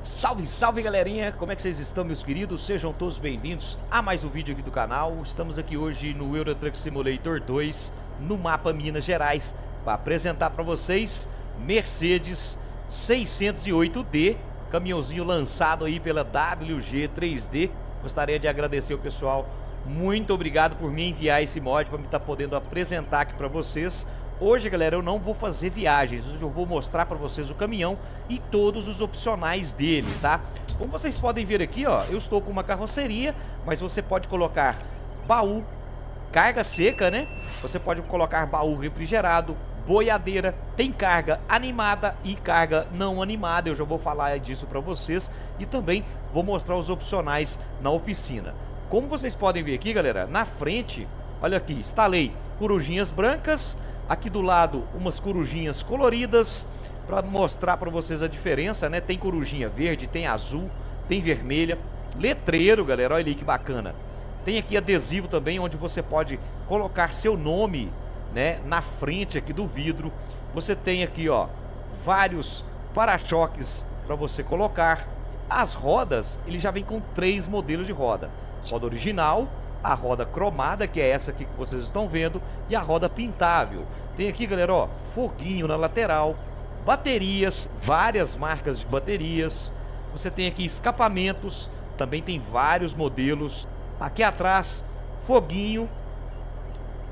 Salve, salve galerinha! Como é que vocês estão, meus queridos? Sejam todos bem-vindos a mais um vídeo aqui do canal. Estamos aqui hoje no Euro Truck Simulator 2, no mapa Minas Gerais, para apresentar para vocês Mercedes 608D, caminhãozinho lançado aí pela WG3D. Gostaria de agradecer o pessoal, muito obrigado por me enviar esse mod para me estar tá podendo apresentar aqui para vocês. Hoje, galera, eu não vou fazer viagens, hoje eu vou mostrar para vocês o caminhão e todos os opcionais dele, tá? Como vocês podem ver aqui, ó, eu estou com uma carroceria, mas você pode colocar baú, carga seca, né? Você pode colocar baú refrigerado, boiadeira, tem carga animada e carga não animada. Eu já vou falar disso para vocês e também vou mostrar os opcionais na oficina. Como vocês podem ver aqui, galera, na frente, olha aqui, instalei corujinhas brancas, Aqui do lado, umas corujinhas coloridas para mostrar para vocês a diferença, né? Tem corujinha verde, tem azul, tem vermelha. Letreiro, galera, olha ali que bacana. Tem aqui adesivo também, onde você pode colocar seu nome, né? Na frente aqui do vidro. Você tem aqui, ó, vários para-choques para você colocar. As rodas, ele já vem com três modelos de roda. Roda original, a roda cromada, que é essa aqui que vocês estão vendo, e a roda pintável. Tem aqui, galera, ó, foguinho na lateral, baterias, várias marcas de baterias. Você tem aqui escapamentos, também tem vários modelos. Aqui atrás, foguinho.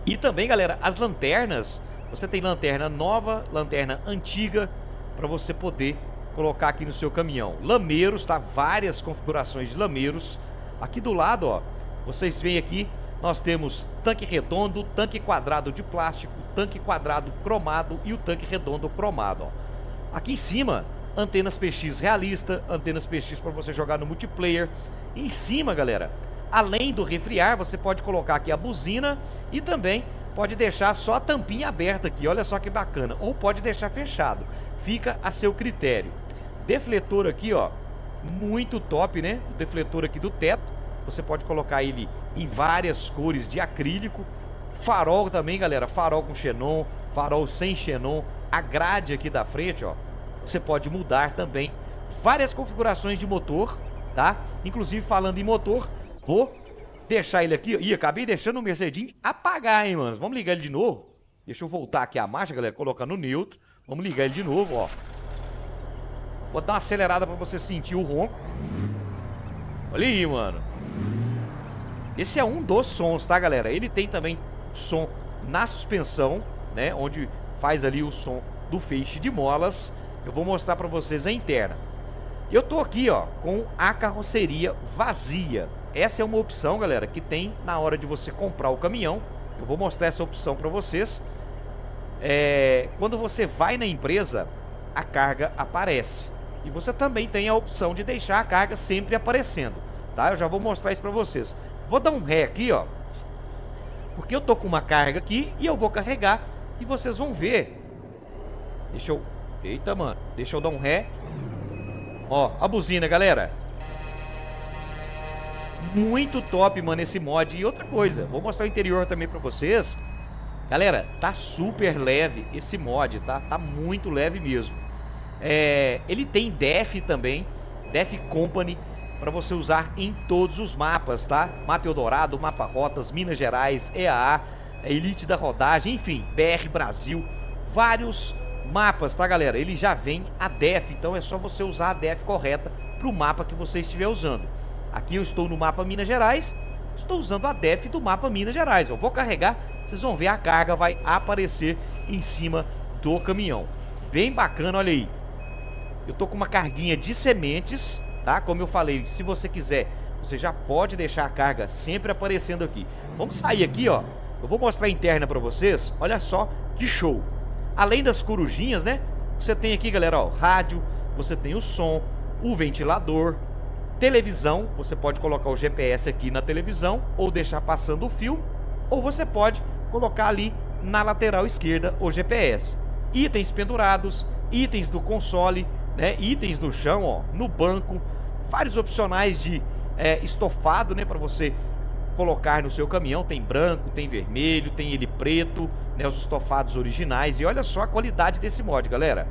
E também, galera, as lanternas. Você tem lanterna nova, lanterna antiga, para você poder colocar aqui no seu caminhão. Lameiros, tá? Várias configurações de lameiros. Aqui do lado, ó, vocês veem aqui, nós temos tanque redondo, tanque quadrado de plástico, tanque quadrado cromado e o tanque redondo cromado. Ó. Aqui em cima, antenas PX realista, antenas PX para você jogar no multiplayer. E em cima, galera, além do refriar, você pode colocar aqui a buzina e também pode deixar só a tampinha aberta aqui, olha só que bacana. Ou pode deixar fechado, fica a seu critério. Defletor aqui, ó, muito top, né? O defletor aqui do teto. Você pode colocar ele em várias cores de acrílico. Farol também, galera. Farol com xenon, farol sem xenon. A grade aqui da frente, ó. Você pode mudar também várias configurações de motor, tá? Inclusive, falando em motor, vou deixar ele aqui. Ih, acabei deixando o Mercedinho apagar, hein, mano. Vamos ligar ele de novo. Deixa eu voltar aqui a marcha, galera, colocar no neutro. Vamos ligar ele de novo, ó. Vou dar uma acelerada pra você sentir o ronco. Olha aí, mano. Esse é um dos sons, tá, galera? Ele tem também som na suspensão, né? Onde faz ali o som do feixe de molas. Eu vou mostrar para vocês a interna. Eu tô aqui, ó, com a carroceria vazia. Essa é uma opção, galera, que tem na hora de você comprar o caminhão. Eu vou mostrar essa opção para vocês. É, quando você vai na empresa, a carga aparece. E você também tem a opção de deixar a carga sempre aparecendo, tá? Eu já vou mostrar isso para vocês. Vou dar um ré aqui, ó. Porque eu tô com uma carga aqui e eu vou carregar e vocês vão ver. Deixa eu... Eita, mano. Deixa eu dar um ré. Ó, a buzina, galera. Muito top, mano, esse mod. E outra coisa, vou mostrar o interior também pra vocês. Galera, tá super leve esse mod, tá? Tá muito leve mesmo. É, ele tem DEF também, DEF Company para você usar em todos os mapas, tá? Mapa Eldorado, Mapa Rotas, Minas Gerais, EAA, é, Elite da Rodagem, enfim, BR Brasil, vários mapas, tá galera? Ele já vem a DEF, então é só você usar a DEF correta para o mapa que você estiver usando. Aqui eu estou no mapa Minas Gerais, estou usando a DEF do mapa Minas Gerais. Eu vou carregar, vocês vão ver a carga vai aparecer em cima do caminhão. Bem bacana, olha aí. Eu tô com uma carguinha de sementes, tá? Como eu falei, se você quiser, você já pode deixar a carga sempre aparecendo aqui. Vamos sair aqui, ó. Eu vou mostrar a interna pra vocês. Olha só que show. Além das corujinhas, né? Você tem aqui, galera, ó, rádio, você tem o som, o ventilador, televisão, você pode colocar o GPS aqui na televisão ou deixar passando o fio, ou você pode colocar ali na lateral esquerda o GPS. Itens pendurados, itens do console, né? Itens no chão, ó, no banco, vários opcionais de é, estofado, né, para você colocar no seu caminhão. Tem branco, tem vermelho, tem ele preto, né, os estofados originais. E olha só a qualidade desse mod, galera.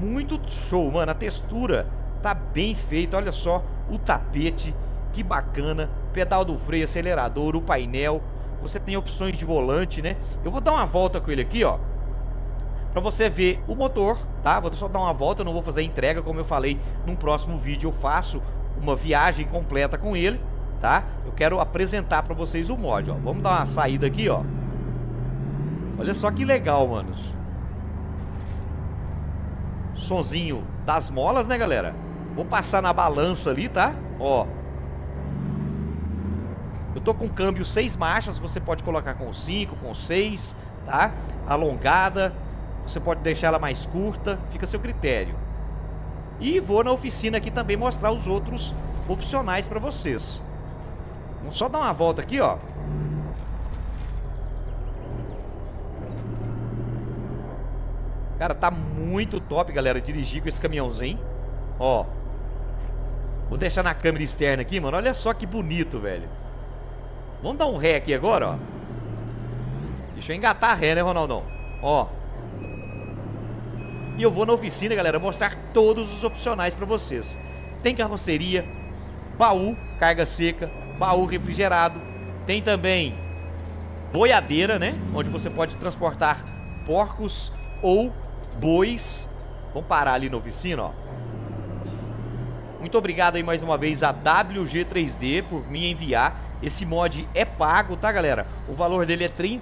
Muito show, mano. A textura tá bem feita. Olha só o tapete, que bacana. Pedal do freio, acelerador, o painel. Você tem opções de volante, né? Eu vou dar uma volta com ele aqui, ó para você ver o motor, tá? Vou só dar uma volta, eu não vou fazer entrega, como eu falei, num próximo vídeo eu faço uma viagem completa com ele, tá? Eu quero apresentar para vocês o mod, ó. Vamos dar uma saída aqui, ó. Olha só que legal, manos. Sonzinho das molas, né, galera? Vou passar na balança ali, tá? Ó. Eu tô com câmbio seis marchas, você pode colocar com cinco, com seis, tá? Alongada, você pode deixar ela mais curta, fica a seu critério. E vou na oficina aqui também mostrar os outros opcionais para vocês. Vamos só dar uma volta aqui, ó. Cara, tá muito top, galera, dirigir com esse caminhãozinho. Ó. Vou deixar na câmera externa aqui, mano. Olha só que bonito, velho. Vamos dar um ré aqui agora, ó. Deixa eu engatar a ré, né, Ronaldão? Ó. E eu vou na oficina, galera, mostrar todos os opcionais para vocês. Tem carroceria, baú, carga seca, baú refrigerado. Tem também boiadeira, né? Onde você pode transportar porcos ou bois. Vamos parar ali na oficina, ó. Muito obrigado aí mais uma vez a WG3D por me enviar. Esse mod é pago, tá, galera? O valor dele é R$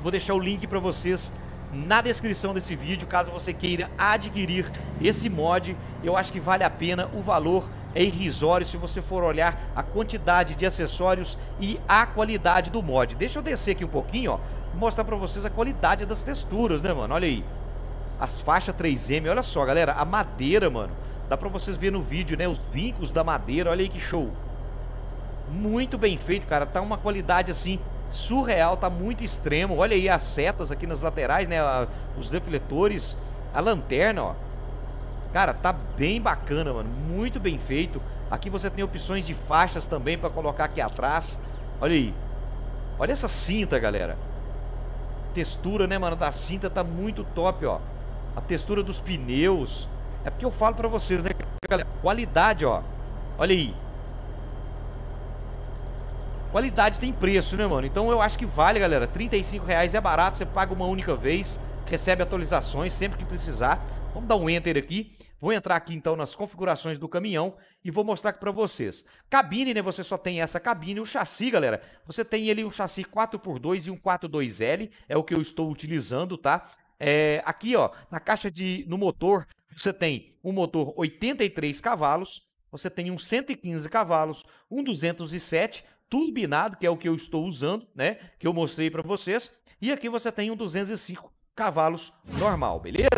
Vou deixar o link para vocês na descrição desse vídeo, caso você queira adquirir esse mod. Eu acho que vale a pena, o valor é irrisório se você for olhar a quantidade de acessórios e a qualidade do mod. Deixa eu descer aqui um pouquinho, ó, mostrar para vocês a qualidade das texturas, né, mano? Olha aí. As faixas 3M, olha só, galera, a madeira, mano. Dá para vocês ver no vídeo, né, os vincos da madeira, olha aí que show. Muito bem feito, cara. Tá uma qualidade assim surreal, tá muito extremo. Olha aí as setas aqui nas laterais, né? Os refletores, a lanterna, ó. Cara, tá bem bacana, mano. Muito bem feito. Aqui você tem opções de faixas também para colocar aqui atrás. Olha aí. Olha essa cinta, galera. Textura, né, mano, da cinta tá muito top, ó. A textura dos pneus. É porque eu falo para vocês, né, galera? Qualidade, ó. Olha aí. Qualidade tem preço, né, mano? Então eu acho que vale, galera. R$35,00 é barato, você paga uma única vez, recebe atualizações sempre que precisar. Vamos dar um enter aqui. Vou entrar aqui então nas configurações do caminhão e vou mostrar aqui para vocês. Cabine, né? Você só tem essa cabine. O chassi, galera, você tem ele um chassi 4x2 e um 4x2L. É o que eu estou utilizando, tá? É, aqui, ó, na caixa de... no motor, você tem um motor 83 cavalos, você tem um 115 cavalos, um 207, turbinado, que é o que eu estou usando, né? Que eu mostrei para vocês. E aqui você tem um 205 cavalos normal, beleza?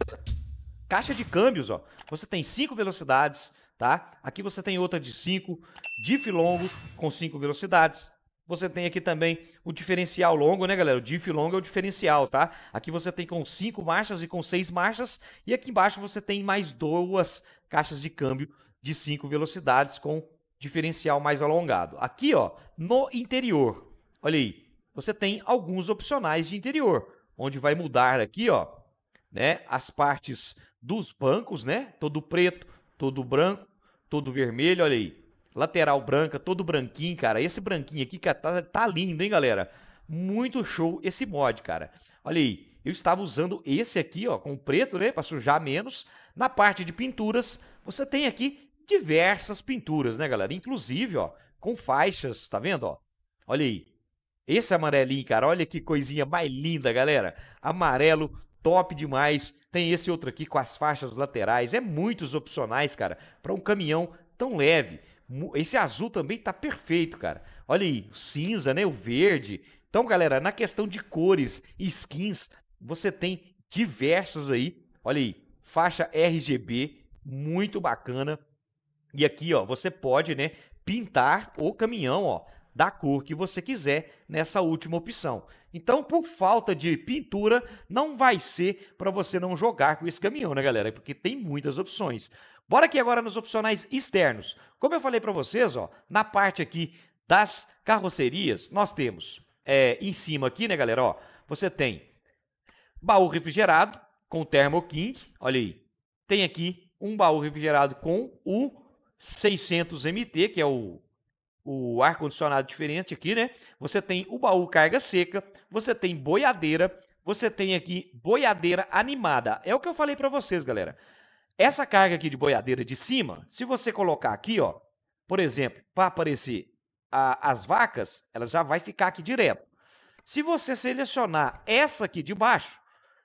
Caixa de câmbios, ó. Você tem cinco velocidades, tá? Aqui você tem outra de 5, diff longo com cinco velocidades. Você tem aqui também o diferencial longo, né, galera? O diff longo é o diferencial, tá? Aqui você tem com cinco marchas e com seis marchas. E aqui embaixo você tem mais duas caixas de câmbio de cinco velocidades com diferencial mais alongado. Aqui, ó, no interior, olha aí, você tem alguns opcionais de interior, onde vai mudar aqui, ó, né, as partes dos bancos, né, todo preto, todo branco, todo vermelho, olha aí, lateral branca, todo branquinho, cara, esse branquinho aqui tá, tá lindo, hein, galera, muito show esse mod, cara, olha aí, eu estava usando esse aqui, ó, com preto, né, para sujar menos. Na parte de pinturas, você tem aqui diversas pinturas, né, galera? Inclusive, ó, com faixas, tá vendo, ó? Olha aí. Esse amarelinho, cara, olha que coisinha mais linda, galera. Amarelo, top demais. Tem esse outro aqui com as faixas laterais. É muitos opcionais, cara, para um caminhão tão leve. Esse azul também tá perfeito, cara. Olha aí, o cinza, né, o verde. Então, galera, na questão de cores e skins, você tem diversas aí. Olha aí, faixa RGB, muito bacana. E aqui, ó, você pode, né, pintar o caminhão, ó, da cor que você quiser nessa última opção. Então, por falta de pintura, não vai ser para você não jogar com esse caminhão, né, galera? Porque tem muitas opções. Bora aqui agora nos opcionais externos. Como eu falei para vocês, ó, na parte aqui das carrocerias, nós temos é, em cima aqui, né, galera, ó, você tem baú refrigerado com Thermo King, olha aí. Tem aqui um baú refrigerado com o 600 MT, que é o, o ar-condicionado diferente aqui, né? Você tem o baú carga seca, você tem boiadeira, você tem aqui boiadeira animada. É o que eu falei para vocês, galera. Essa carga aqui de boiadeira de cima, se você colocar aqui, ó, por exemplo, para aparecer a, as vacas, ela já vai ficar aqui direto. Se você selecionar essa aqui de baixo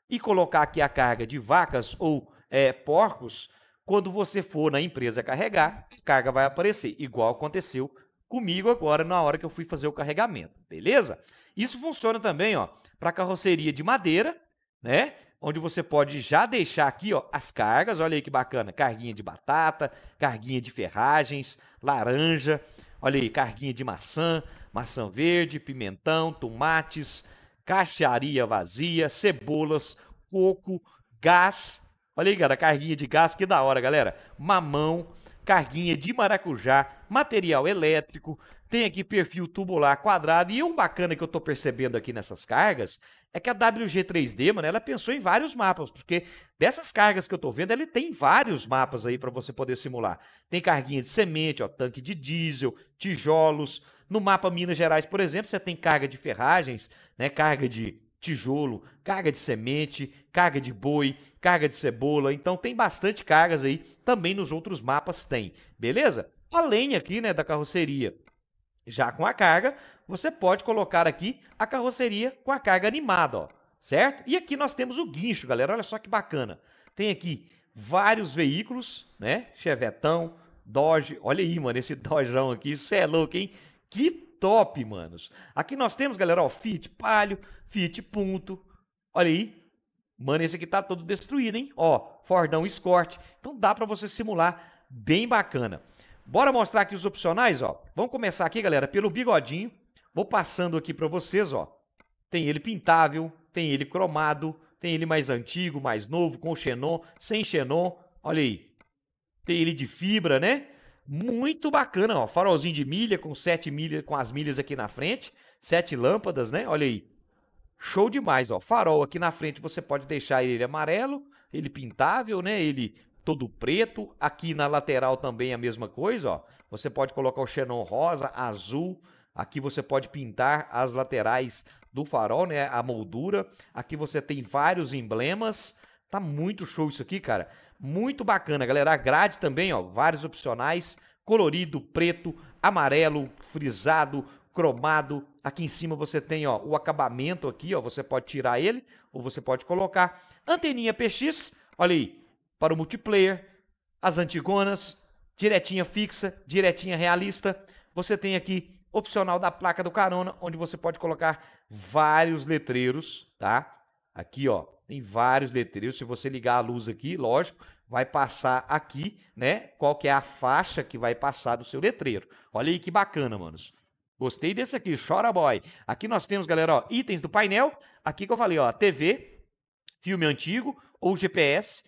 e colocar aqui a carga de vacas ou é, porcos, quando você for na empresa carregar, a carga vai aparecer, igual aconteceu comigo agora na hora que eu fui fazer o carregamento, beleza? Isso funciona também, ó, para carroceria de madeira, né? Onde você pode já deixar aqui, ó, as cargas. Olha aí que bacana, carguinha de batata, carguinha de ferragens, laranja, olha aí, carguinha de maçã, maçã verde, pimentão, tomates, caixaria vazia, cebolas, coco, gás, Olha aí, cara, carguinha de gás, que da hora, galera. Mamão, carguinha de maracujá, material elétrico, tem aqui perfil tubular quadrado. E um bacana que eu tô percebendo aqui nessas cargas é que a WG3D, mano, ela pensou em vários mapas, porque dessas cargas que eu tô vendo, ele tem vários mapas aí para você poder simular. Tem carguinha de semente, ó, tanque de diesel, tijolos. No mapa Minas Gerais, por exemplo, você tem carga de ferragens, né, carga de tijolo, carga de semente, carga de boi, carga de cebola. Então tem bastante cargas aí, também nos outros mapas tem, beleza? Além aqui, né, da carroceria já com a carga, você pode colocar aqui a carroceria com a carga animada, ó, certo? E aqui nós temos o guincho, galera, olha só que bacana. Tem aqui vários veículos, né, Chevetão, Dodge, olha aí, mano, esse Dodgeão aqui, isso é louco, hein? Que top, manos. Aqui nós temos, galera, ó, Fiat Palio, Fiat Punto. Olha aí. Mano, esse aqui tá todo destruído, hein? Ó, Fordão Escort. Então dá para você simular bem bacana. Bora mostrar aqui os opcionais, ó. Vamos começar aqui, galera, pelo bigodinho. Vou passando aqui para vocês, ó. Tem ele pintável, tem ele cromado, tem ele mais antigo, mais novo, com xenon, sem xenon. Olha aí. Tem ele de fibra, né? Muito bacana, ó. Farolzinho de milha com sete milhas, com as milhas aqui na frente, sete lâmpadas, né? Olha aí. Show demais, ó. Farol aqui na frente você pode deixar ele amarelo, ele pintável, né? Ele todo preto. Aqui na lateral também a mesma coisa, ó. Você pode colocar o xenon rosa, azul. Aqui você pode pintar as laterais do farol, né? A moldura. Aqui você tem vários emblemas. Tá muito show isso aqui, cara. Muito bacana, galera. A grade também, ó, vários opcionais, colorido, preto, amarelo, frisado, cromado. Aqui em cima você tem, ó, o acabamento aqui, ó, você pode tirar ele ou você pode colocar. Anteninha PX, olha aí, para o multiplayer, as antigonas, diretinha fixa, diretinha realista. Você tem aqui opcional da placa do carona, onde você pode colocar vários letreiros, tá? Aqui, ó, tem vários letreiros. Se você ligar a luz aqui, lógico, vai passar aqui, né? Qual que é a faixa que vai passar do seu letreiro. Olha aí que bacana, manos. Gostei desse aqui, Chora Boy. Aqui nós temos, galera, ó, itens do painel. Aqui que eu falei, ó, TV, filme antigo ou GPS.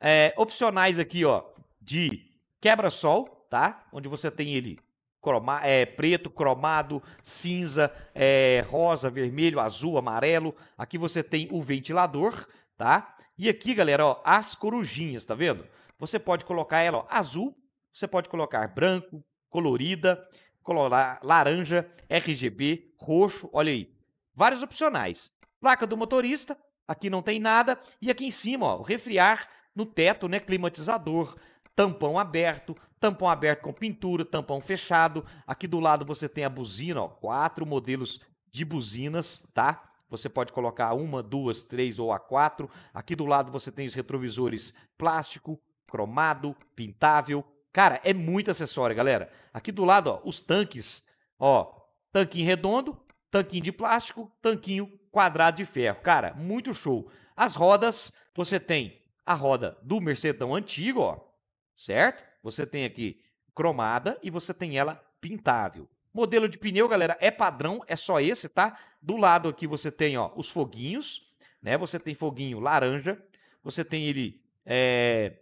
É, opcionais aqui, ó, de quebra-sol, tá? Onde você tem ele croma, é, preto, cromado, cinza, é, rosa, vermelho, azul, amarelo. Aqui você tem o ventilador, tá? E aqui, galera, ó, as corujinhas, tá vendo? Você pode colocar ela ó, azul, você pode colocar branco, colorida, colorar laranja, RGB, roxo, olha aí. Vários opcionais. Placa do motorista, aqui não tem nada. E aqui em cima, ó, refriar no teto, né, climatizador, tampão aberto, tampão aberto com pintura, tampão fechado. Aqui do lado você tem a buzina, ó, quatro modelos de buzinas, tá? Você pode colocar uma, duas, três ou a quatro. Aqui do lado você tem os retrovisores plástico, cromado, pintável. Cara, é muito acessório, galera. Aqui do lado, ó, os tanques, ó, tanquinho redondo, tanquinho de plástico, tanquinho quadrado de ferro. Cara, muito show. As rodas, você tem a roda do Mercedão antigo, ó, certo? Você tem aqui cromada e você tem ela pintável. Modelo de pneu, galera, é padrão, é só esse, tá? Do lado aqui você tem ó, os foguinhos, né? Você tem foguinho laranja, você tem ele é,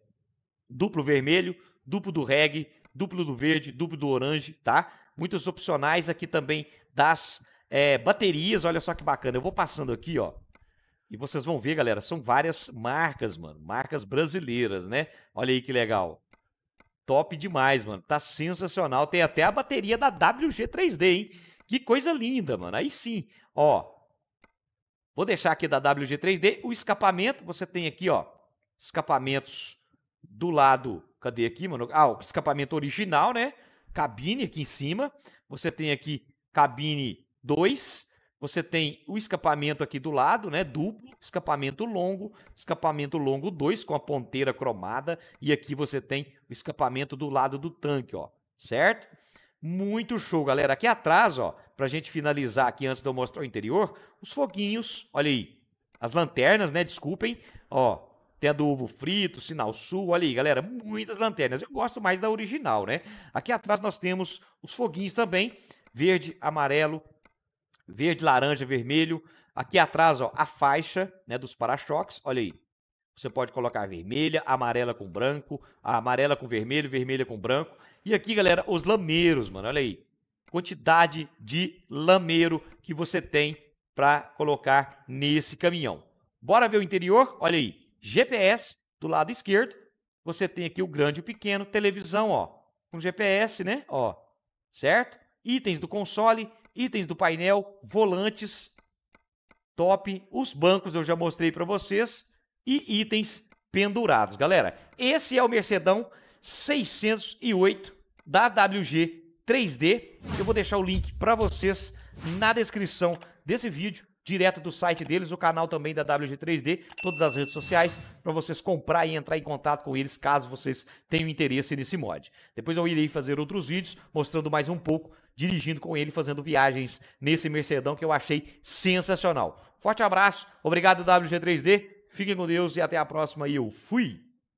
duplo vermelho, duplo do reggae, duplo do verde, duplo do orange, tá? Muitos opcionais aqui também das é, baterias, olha só que bacana. Eu vou passando aqui, ó, e vocês vão ver, galera, são várias marcas, mano. Marcas brasileiras, né? Olha aí que legal. Top demais, mano. Tá sensacional. Tem até a bateria da WG3D, hein? Que coisa linda, mano. Aí sim, ó. Vou deixar aqui da WG3D o escapamento. Você tem aqui, ó, escapamentos do lado. Cadê aqui, mano? Ah, o escapamento original, né? Cabine aqui em cima. Você tem aqui cabine 2 você tem o escapamento aqui do lado, né? Duplo, escapamento longo, escapamento longo 2 com a ponteira cromada. E aqui você tem o escapamento do lado do tanque, ó. Certo? Muito show, galera. Aqui atrás, ó, pra gente finalizar aqui antes de eu mostrar o interior, os foguinhos, olha aí. As lanternas, né? Desculpem. Ó, tem a do ovo frito, sinal sul, olha aí, galera, muitas lanternas. Eu gosto mais da original, né? Aqui atrás nós temos os foguinhos também, verde, amarelo verde, laranja, vermelho. Aqui atrás, ó, a faixa né, dos para-choques, olha aí. Você pode colocar vermelha, amarela com branco, amarela com vermelho, vermelha com branco. E aqui, galera, os lameiros, mano, olha aí. Quantidade de lameiro que você tem para colocar nesse caminhão. Bora ver o interior? Olha aí. GPS do lado esquerdo. Você tem aqui o grande e o pequeno, televisão, ó, com GPS, né? Ó. Certo? Itens do console, itens do painel, volantes, top, os bancos eu já mostrei para vocês e itens pendurados, galera. Esse é o Mercedão 608 da WG 3D. Eu vou deixar o link para vocês na descrição desse vídeo, direto do site deles, o canal também da WG 3D, todas as redes sociais para vocês comprar e entrar em contato com eles caso vocês tenham interesse nesse mod. Depois eu irei fazer outros vídeos mostrando mais um pouco dirigindo com ele, fazendo viagens nesse Mercedão que eu achei sensacional. Forte abraço, obrigado WG3D, fiquem com Deus e até a próxima. E eu fui!